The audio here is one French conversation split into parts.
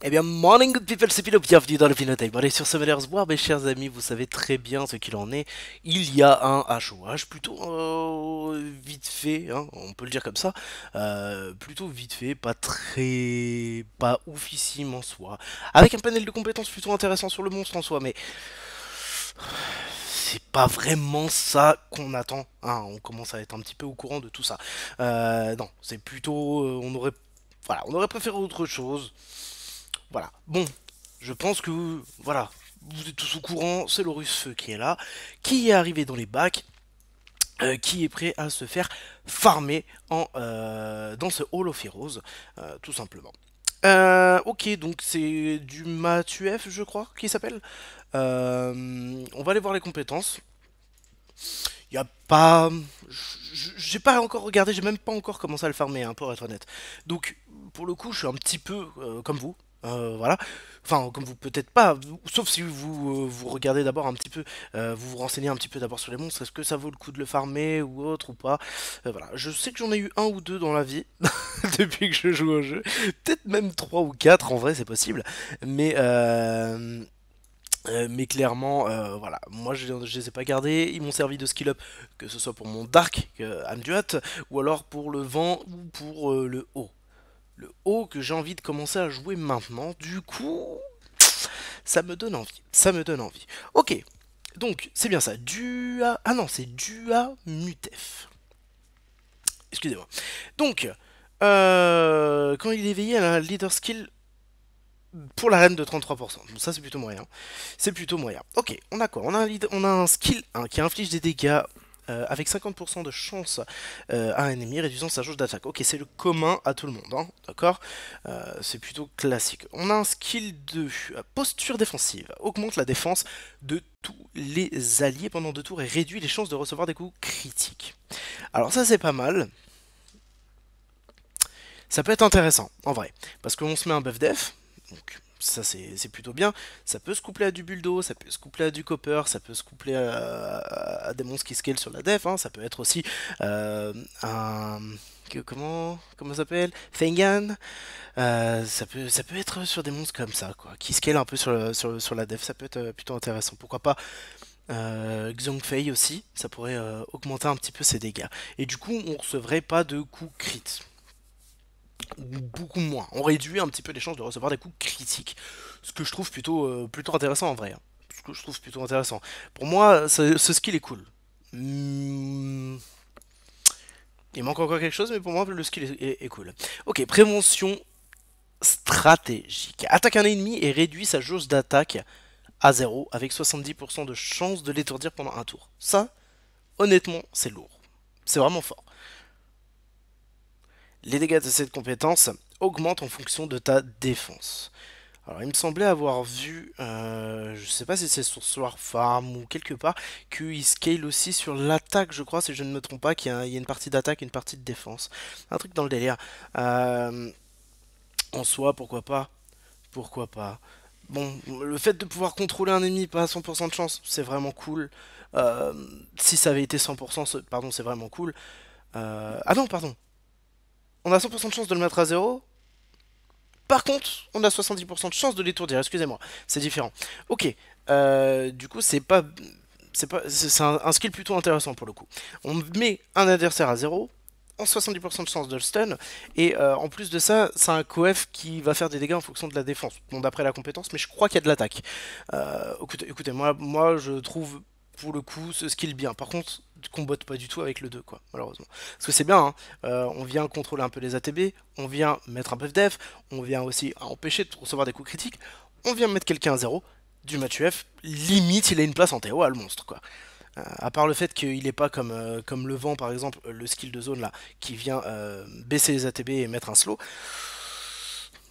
Eh bien, morning good people, c'est Pilo, bienvenue dans le Pilotage. Bon, allez, sur Summoners War, mes chers amis, vous savez très bien ce qu'il en est. Il y a un HOH plutôt euh, vite fait, hein, on peut le dire comme ça, euh, plutôt vite fait, pas très... pas oufissime en soi. Avec un panel de compétences plutôt intéressant sur le monstre en soi, mais c'est pas vraiment ça qu'on attend. Hein. on commence à être un petit peu au courant de tout ça. Euh, non, c'est plutôt... on aurait... Voilà, on aurait préféré autre chose. Voilà. Bon, je pense que voilà, vous êtes tous au courant, c'est le Feu qui est là, qui est arrivé dans les bacs, euh, qui est prêt à se faire farmer en, euh, dans ce Hall of Heroes, euh, tout simplement. ok, donc c'est du MATUF, je crois, qui s'appelle. on va aller voir les compétences. Il n'y a pas... J'ai pas encore regardé, j'ai même pas encore commencé à le farmer, hein, pour être honnête. Donc, pour le coup, je suis un petit peu comme vous, euh, voilà. Enfin, comme vous peut-être pas, sauf si vous euh, vous regardez d'abord un petit peu, euh, vous vous renseignez un petit peu d'abord sur les monstres, est-ce que ça vaut le coup de le farmer ou autre ou pas Voilà, je sais que j'en ai eu un ou deux dans la vie depuis que je joue au jeu, peut-être même trois ou quatre en vrai, c'est possible, mais mais clairement, voilà, moi je, les ai pas gardés, ils m'ont servi de skill up, que ce soit pour mon Dark Amduat, ou alors pour le vent, ou pour le haut le haut que j'ai envie de commencer à jouer maintenant. Du coup, ça me donne envie. Ça me donne envie. Ok, donc c'est bien ça. Dua. Ah non, c'est Dua Mutef. Excusez-moi. Donc, euh, quand il est éveillé, elle a un leader skill pour la reine de 33%. Donc ça c'est plutôt moyen. C'est plutôt moyen. Ok, on a quoi on a, un on a un skill 1 qui inflige des dégâts euh, avec 50% de chance euh, à un ennemi, réduisant sa jauge d'attaque. Ok, c'est le commun à tout le monde, hein, d'accord euh, C'est plutôt classique. On a un skill de posture défensive, augmente la défense de tous les alliés pendant deux tours et réduit les chances de recevoir des coups critiques. Alors ça c'est pas mal. Ça peut être intéressant, en vrai. Parce qu'on se met un buff def, donc ça c'est plutôt bien. Ça peut se coupler à du Buldo, ça peut se coupler à du Copper, ça peut se coupler à, des monstres qui scalent sur la def, hein. ça peut être aussi euh, un... comment comment s'appelle Fengan euh, ça peut ça peut être sur des monstres comme ça quoi qui scale un peu sur, sur, la def ça peut être euh, plutôt intéressant pourquoi pas euh, Xiongfei aussi ça pourrait augmenter un petit peu ses dégâts et du coup on recevrait pas de coups crit beaucoup moins. On réduit un petit peu les chances de recevoir des coups critiques. Ce que je trouve plutôt, euh, plutôt intéressant en vrai. Hein. Ce que je trouve plutôt intéressant. Pour moi, ce, skill est cool. Hmm. Il manque encore quelque chose, mais pour moi, le skill est, cool. Ok, prévention stratégique. Attaque un ennemi et réduit sa jauge d'attaque à 0 avec 70% de chance de l'étourdir pendant un tour. Ça, honnêtement, c'est lourd. C'est vraiment fort. Les dégâts de cette compétence augmentent en fonction de ta défense. Alors il me semblait avoir vu, euh, je sais pas si c'est sur Soir Farm ou quelque part, qu'il scale aussi sur l'attaque je crois, si je ne me trompe pas, qu'il y, a une partie d'attaque une partie de défense. Un truc dans le délire. Euh, en soi, pourquoi pas Pourquoi pas Bon, le fait de pouvoir contrôler un ennemi pas à 100% de chance, c'est vraiment cool. Euh, si ça avait été 100%, pardon, c'est vraiment cool. Euh, ah non, pardon, on a 100% de chance de le mettre à zéro. Par contre, on a 70% de chance de l'étourdir, excusez-moi, c'est différent. Ok, euh, du coup, c'est pas. C'est pas. C'est un, skill plutôt intéressant pour le coup. On met un adversaire à zéro, en 70% de chance de le stun, et euh, en plus de ça, c'est un coef qui va faire des dégâts en fonction de la défense. Bon, d'après la compétence, mais je crois qu'il y a de l'attaque. Euh, écoutez, moi, moi je trouve pour le coup ce skill bien. Par contre, combatte pas du tout avec le 2, quoi, malheureusement. Parce que c'est bien, hein. euh, on vient contrôler un peu les ATB, on vient mettre un peu de def, on vient aussi empêcher de recevoir des coups critiques, on vient mettre quelqu'un à 0, du match UF, limite il a une place en à le monstre, quoi. Euh, à part le fait qu'il n'est pas comme, euh, comme le vent, par exemple, le skill de zone, là, qui vient baisser les ATB et mettre un slow,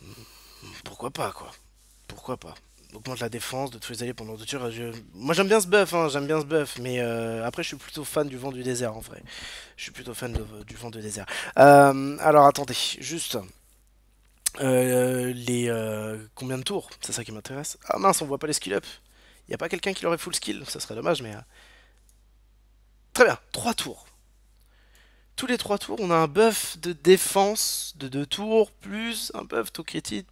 hmm, pourquoi pas, quoi. Pourquoi pas augmente la défense, de tous les alliés pendant deux tours Moi j'aime bien ce buff, hein, j'aime bien ce buff, mais euh, après je suis plutôt fan du vent du désert en vrai. Je suis plutôt fan du vent du désert. Euh, alors attendez, juste. Euh, les combien de tours C'est ça qui m'intéresse. Ah mince, on voit pas les skill up. Y a pas quelqu'un qui l'aurait full skill, ça serait dommage, mais. Très bien, Trois tours. Tous les trois tours, on a un buff de défense de deux tours, plus un buff to critique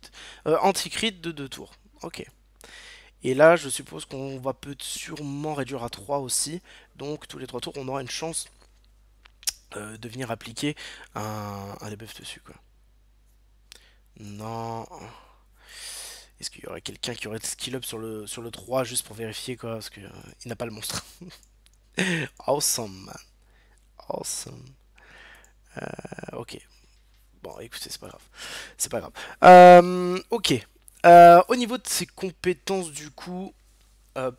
anti-crit de deux tours. Ok. Et là, je suppose qu'on va peut sûrement réduire à 3 aussi. Donc, tous les 3 tours, on aura une chance euh, de venir appliquer un, un debuff dessus. Quoi. Non. Est-ce qu'il y aurait quelqu'un qui aurait de skill up sur le, sur le 3 juste pour vérifier quoi Parce qu'il euh, n'a pas le monstre. awesome, man. Awesome. Euh, ok. Bon, écoutez, c'est pas grave. C'est pas grave. ok. Euh, au niveau de ses compétences, du coup, euh,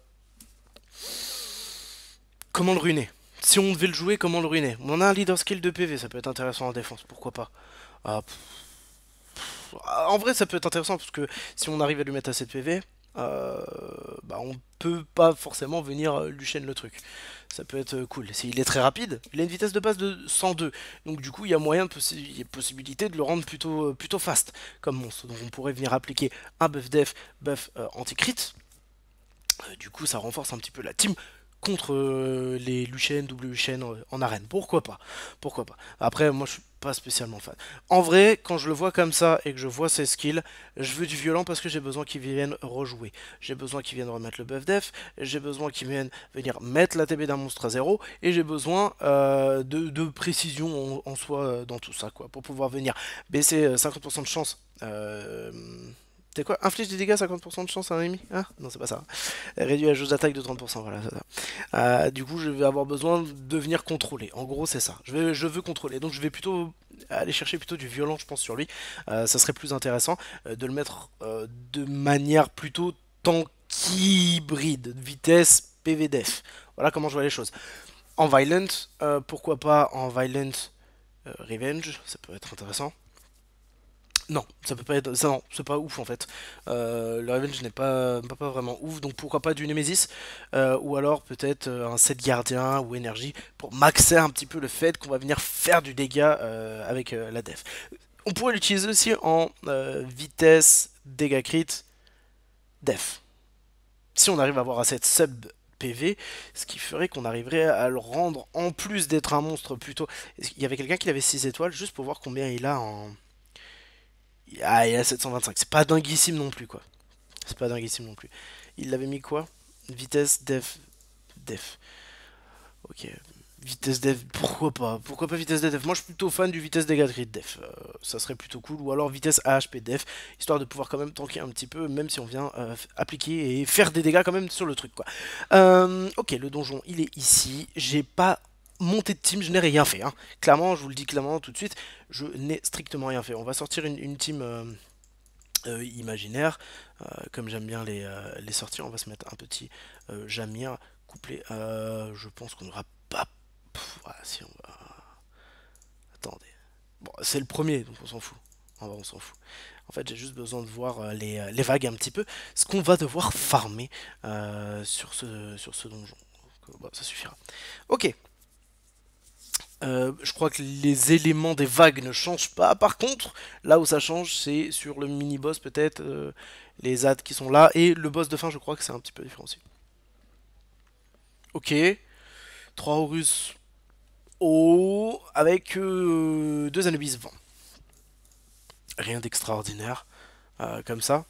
comment le ruiner Si on devait le jouer, comment le ruiner On a un leader skill de PV, ça peut être intéressant en défense, pourquoi pas. Ah, en vrai, ça peut être intéressant parce que si on arrive à lui mettre assez de PV, euh, bah on peut pas forcément venir euh, lui chaîne le truc. Ça peut être euh, cool. Il est très rapide, il a une vitesse de base de 102, donc du coup il y a moyen, possibilité de le rendre plutôt, plutôt fast comme monstre. Donc on pourrait venir appliquer un buff def, buff anti-crit. du coup ça renforce un petit peu la team contre euh, les Luchen, W euh, en arène. Pourquoi pas Pourquoi pas Après, moi, je suis pas spécialement fan. En vrai, quand je le vois comme ça et que je vois ses skills, je veux du violent parce que j'ai besoin qu'il vienne rejouer. J'ai besoin qu'il vienne remettre le buff def, j'ai besoin qu'il vienne venir mettre la TB d'un monstre à zéro, et j'ai besoin euh, de, précision en, en, soi dans tout ça, quoi, pour pouvoir venir baisser 50% de chance. Euh c'était quoi Inflige des dégâts 50% de chance à un ennemi Ah non, c'est pas ça. Hein. Réduit la jauge d'attaque de 30%, voilà, euh, du coup, je vais avoir besoin de venir contrôler. En gros, c'est ça. Je, vais, veux contrôler. Donc, je vais plutôt aller chercher plutôt du violent, je pense, sur lui. Euh, ça serait plus intéressant euh, de le mettre de manière plutôt tanky hybride. Vitesse PVDF. Voilà comment je vois les choses. En violent, pourquoi pas en violent revenge Ça peut être intéressant. Non, ça peut pas être. Ça, non, c'est pas ouf en fait. Euh, le Revenge n'est pas, pas, vraiment ouf, donc pourquoi pas du Nemesis euh, Ou alors peut-être euh, un set gardien ou énergie pour maxer un petit peu le fait qu'on va venir faire du dégât avec la def. On pourrait l'utiliser aussi en vitesse, dégâts crit, def. Si on arrive à avoir à de sub PV, ce qui ferait qu'on arriverait à le rendre en plus d'être un monstre plutôt. Il y avait quelqu'un qui avait 6 étoiles juste pour voir combien il a en. Ah, il est à 725. C'est pas dinguissime non plus, quoi. C'est pas dinguissime non plus. Il l'avait mis quoi Vitesse, def, def. Ok. Vitesse def, pourquoi pas Pourquoi pas vitesse def Moi je suis plutôt fan du vitesse dégâts de def. Euh, ça serait plutôt cool. Ou alors vitesse AHP def, histoire de pouvoir quand même tanker un petit peu, même si on vient euh, appliquer et faire des dégâts quand même sur le truc quoi. Euh, ok, le donjon il est ici. J'ai pas montée de team, je n'ai rien fait. Hein. Clairement, je vous le dis clairement tout de suite, je n'ai strictement rien fait. On va sortir une, team euh, euh, imaginaire. Euh, comme j'aime bien les, sortir. on va se mettre un petit Jamir couplé. je pense qu'on n'aura pas... si on va... Attendez. c'est le premier, donc on s'en fout. on s'en fout. En fait, j'ai juste besoin de voir les, vagues un petit peu. Ce qu'on va devoir farmer sur, ce, donjon. ça suffira. Ok, euh, je crois que les éléments des vagues ne changent pas. Par contre, là où ça change, c'est sur le mini-boss peut-être, euh, les adds qui sont là, et le boss de fin, je crois que c'est un petit peu aussi Ok. 3 Horus au avec euh, deux 2 Anubis vent. Rien d'extraordinaire, comme ça.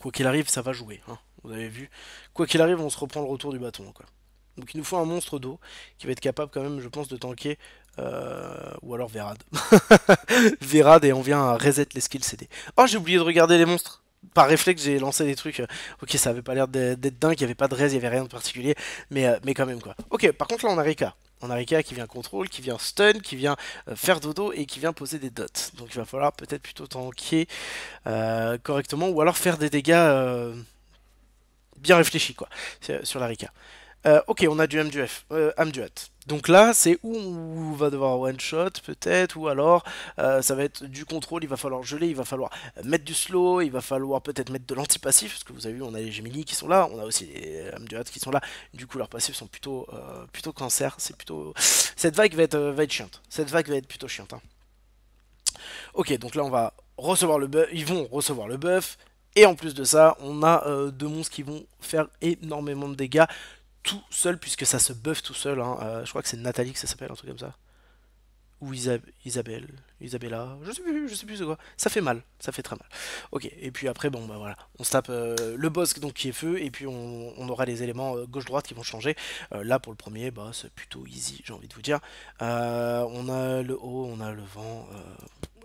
Quoi qu'il arrive, ça va jouer, hein, vous avez vu. Quoi qu'il arrive, on se reprend le retour du bâton, quoi. Donc il nous faut un monstre d'eau qui va être capable quand même, je pense, de tanker. Euh, ou alors Vérad. Vérad et on vient reset les skills CD. Oh, j'ai oublié de regarder les monstres. Par réflexe, j'ai lancé des trucs. Euh, ok, ça avait pas l'air d'être dingue, il n'y avait pas de res, il n'y avait rien de particulier. Mais, euh, mais quand même quoi. Ok, par contre là on a Rika. On a Rika qui vient contrôle, qui vient stun, qui vient faire dodo et qui vient poser des dots. Donc il va falloir peut-être plutôt tanker correctement ou alors faire des dégâts bien réfléchis quoi sur la Rika. Euh, ok, on a du MDF, euh, Donc là, c'est où on va devoir one-shot peut-être, ou alors euh, ça va être du contrôle, il va falloir geler, il va falloir mettre du slow, il va falloir peut-être mettre de l'anti-passif, parce que vous avez vu, on a les Gemini qui sont là, on a aussi les Amduat qui sont là, du coup leurs passifs sont plutôt, plutôt cancer, c'est plutôt... Cette vague va être, chiante, cette vague va être plutôt chiante. Hein. Ok, donc là on va recevoir le buff, ils vont recevoir le buff, et en plus de ça, on a deux monstres qui vont faire énormément de dégâts tout seul, puisque ça se buff tout seul. Hein. Euh, je crois que c'est Nathalie que ça s'appelle, un truc comme ça. Ou Isabelle, Isabella, je sais plus, je sais plus c'est quoi. Ça fait mal, ça fait très mal. Ok, et puis après, bon, bah voilà, on se tape euh, le boss donc qui est feu, et puis on, aura les éléments euh, gauche-droite qui vont changer. là, pour le premier, bah, c'est plutôt easy, j'ai envie de vous dire. on a le haut, on a le vent,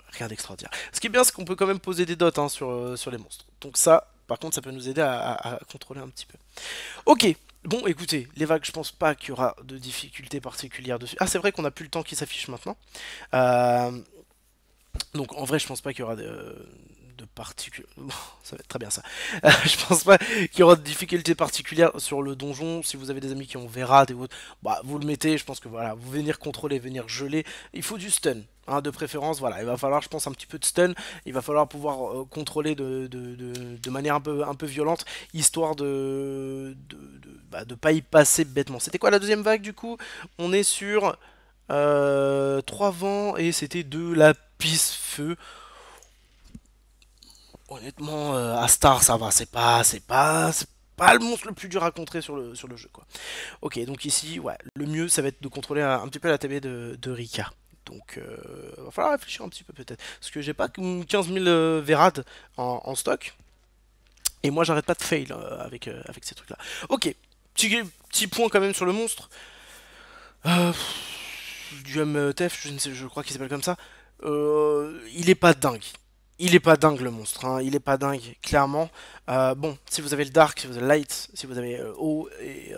rien d'extraordinaire. Ce qui est bien, c'est qu'on peut quand même poser des dots hein, sur, sur les monstres. Donc ça, par contre, ça peut nous aider à, à contrôler un petit peu. Ok, Bon, écoutez, les vagues, je pense pas qu'il y aura de difficultés particulières dessus. Ah, c'est vrai qu'on a plus le temps qui s'affiche maintenant. Euh, donc en vrai, je pense pas qu'il y aura de, de particulier. ça va être très bien ça. je pense pas qu'il y aura de difficultés particulières sur le donjon. Si vous avez des amis qui ont Verrat et autres, bah, vous le mettez. Je pense que voilà, vous venir contrôler, venir geler. Il faut du stun. Hein, de préférence, voilà, il va falloir, je pense, un petit peu de stun, il va falloir pouvoir euh, contrôler de, manière un peu, un peu violente, histoire de bah, de, pas y passer bêtement. C'était quoi la deuxième vague du coup On est sur euh, trois 3 vents et c'était de la pisse feu honnêtement, euh, Astar, ça va, c'est pas, c'est pas, pas le monstre le plus dur à contrer sur le, sur le jeu, quoi. Ok, donc ici, ouais, le mieux, ça va être de contrôler un, petit peu la TB de, de Rika. Donc, il euh, va falloir réfléchir un petit peu peut-être. Parce que j'ai pas 15 000 euh, en, stock. Et moi, j'arrête pas de fail euh, avec, avec ces trucs-là. Ok, petit, petit point quand même sur le monstre. du MTF, e je, je crois qu'il s'appelle comme ça. il est pas dingue il est pas dingue le monstre, hein. il est pas dingue, clairement. Euh, bon, si vous avez le Dark, si vous avez le Light, si vous avez haut euh, Eau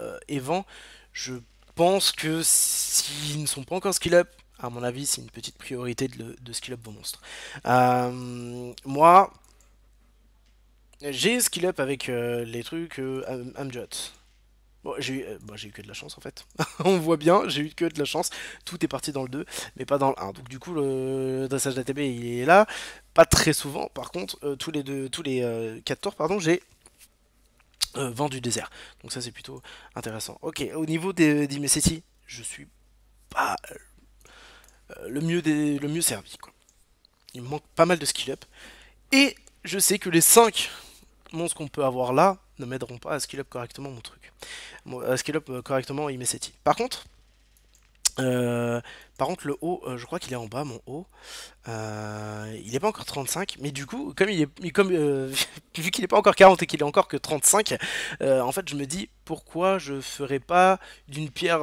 euh, et, Vent, je pense que s'ils ne sont pas encore skill up, à mon avis, c'est une petite priorité de, de skill up vos monstres. moi, j'ai skill up avec les trucs Amjot. Euh, bon, j'ai eu, que de la chance en fait. On voit bien, j'ai eu que de la chance. Tout est parti dans le 2, mais pas dans le 1. Donc du coup, le dressage d'ATB il est là. Pas très souvent, par contre, euh, tous les, deux, tous les 14, euh, tours, pardon, j'ai vendu du désert. Donc ça c'est plutôt intéressant. Ok, au niveau des d'Imessetti, je suis pas le, mieux le mieux servi. Il me manque pas mal de skill up. Et je sais que les 5 monstres qu'on peut avoir là ne m'aideront pas à skill up correctement mon truc. Euh, skill up euh, correctement il met Par contre, euh, par contre, le haut, je crois qu'il est en bas, mon haut. il n'est pas encore 35, mais du coup, comme il est, comme, vu qu'il n'est pas encore 40 et qu'il est encore que 35, en fait, je me dis pourquoi je ferais pas d'une pierre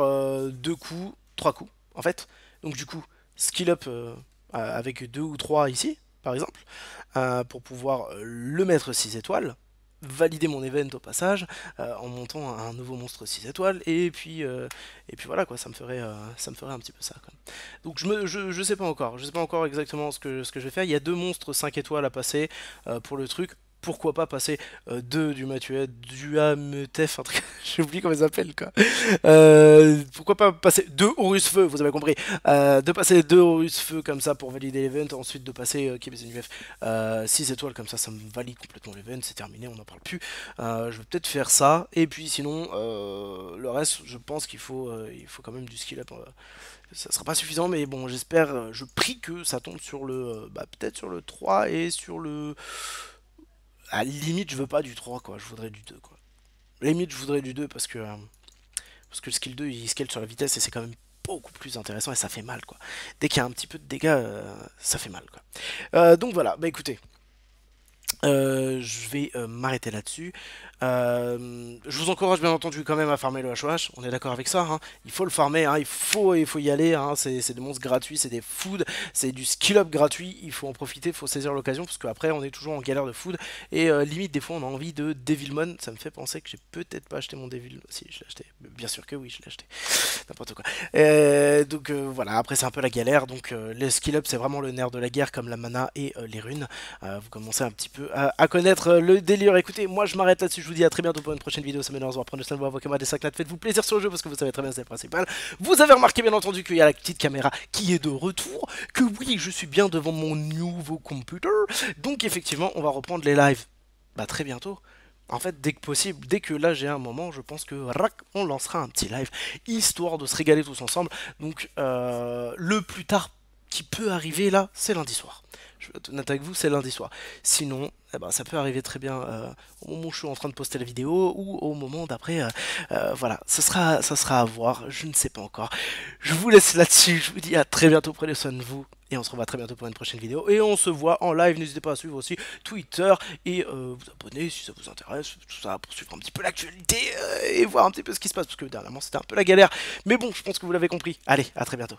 deux coups, trois coups, en fait. Donc du coup, skill up avec deux ou trois ici, par exemple, pour pouvoir le mettre 6 étoiles valider mon event au passage euh, en montant un nouveau monstre 6 étoiles et puis euh, et puis voilà quoi ça me ferait euh, ça me ferait un petit peu ça donc je me sais pas encore je sais pas encore exactement ce que ce que je vais faire il y a deux monstres 5 étoiles à passer pour le truc pourquoi pas passer 2 euh, du Mathieu, du Amtef, e un truc, j'oublie comment ils s'appellent quoi. Euh, pourquoi pas passer deux Horus Feu, vous avez compris, euh, de passer deux Horus Feu comme ça pour valider l'event, ensuite de passer KBZNUF 6 étoiles comme ça, ça me valide complètement l'event, c'est terminé, on n'en parle plus. je vais peut-être faire ça, et puis sinon, le reste, je pense qu'il faut, il faut quand même du skill up ça sera pas suffisant, mais bon, j'espère, je prie que ça tombe sur le, bah, peut-être sur le 3 et sur le, à limite, je veux pas du 3, quoi. Je voudrais du 2, quoi. Limite, je voudrais du 2 parce que, parce que le skill 2, il scale sur la vitesse et c'est quand même beaucoup plus intéressant et ça fait mal, quoi. Dès qu'il y a un petit peu de dégâts, euh, ça fait mal, quoi. Euh, donc voilà, bah écoutez. Euh, je vais euh, m'arrêter là-dessus. Euh, je vous encourage bien entendu quand même à farmer le HOH, on est d'accord avec ça, hein. il faut le farmer, hein. il, faut, il faut y aller, hein. c'est des monstres gratuits, c'est des food, c'est du skill-up gratuit, il faut en profiter, il faut saisir l'occasion, parce qu'après on est toujours en galère de food, et limite des fois on a envie de Devilmon, ça me fait penser que j'ai peut-être pas acheté mon Devil. si je l'ai acheté, bien sûr que oui je l'ai acheté, n'importe quoi. donc voilà, après c'est un peu la galère, donc le skill-up c'est vraiment le nerf de la guerre, comme la mana et les runes, vous commencez un petit peu à euh, à connaître euh, le délire. Écoutez, moi je m'arrête là-dessus, je vous dis à très bientôt pour une prochaine vidéo. Ça m'énerve, prenez soin de vous, des faites-vous plaisir sur le jeu parce que vous savez très bien c'est le principal. Vous avez remarqué bien entendu qu'il y a la petite caméra qui est de retour, que oui, je suis bien devant mon nouveau computer. Donc effectivement, on va reprendre les lives bah, très bientôt. En fait, dès que possible, dès que là j'ai un moment, je pense que rac, on lancera un petit live, histoire de se régaler tous ensemble. Donc euh, le plus tard qui peut arriver là, c'est lundi soir nattaquez vous, c'est lundi soir. Sinon, eh ben, ça peut arriver très bien euh, au moment où je suis en train de poster la vidéo ou au moment d'après. Euh, euh, voilà, ça sera, ça sera à voir, je ne sais pas encore. Je vous laisse là-dessus, je vous dis à très bientôt, prenez soin de vous. Et on se revoit très bientôt pour une prochaine vidéo. Et on se voit en live. N'hésitez pas à suivre aussi Twitter et vous abonner si ça vous intéresse. Tout ça pour suivre un petit peu l'actualité et voir un petit peu ce qui se passe. Parce que dernièrement c'était un peu la galère. Mais bon, je pense que vous l'avez compris. Allez, à très bientôt.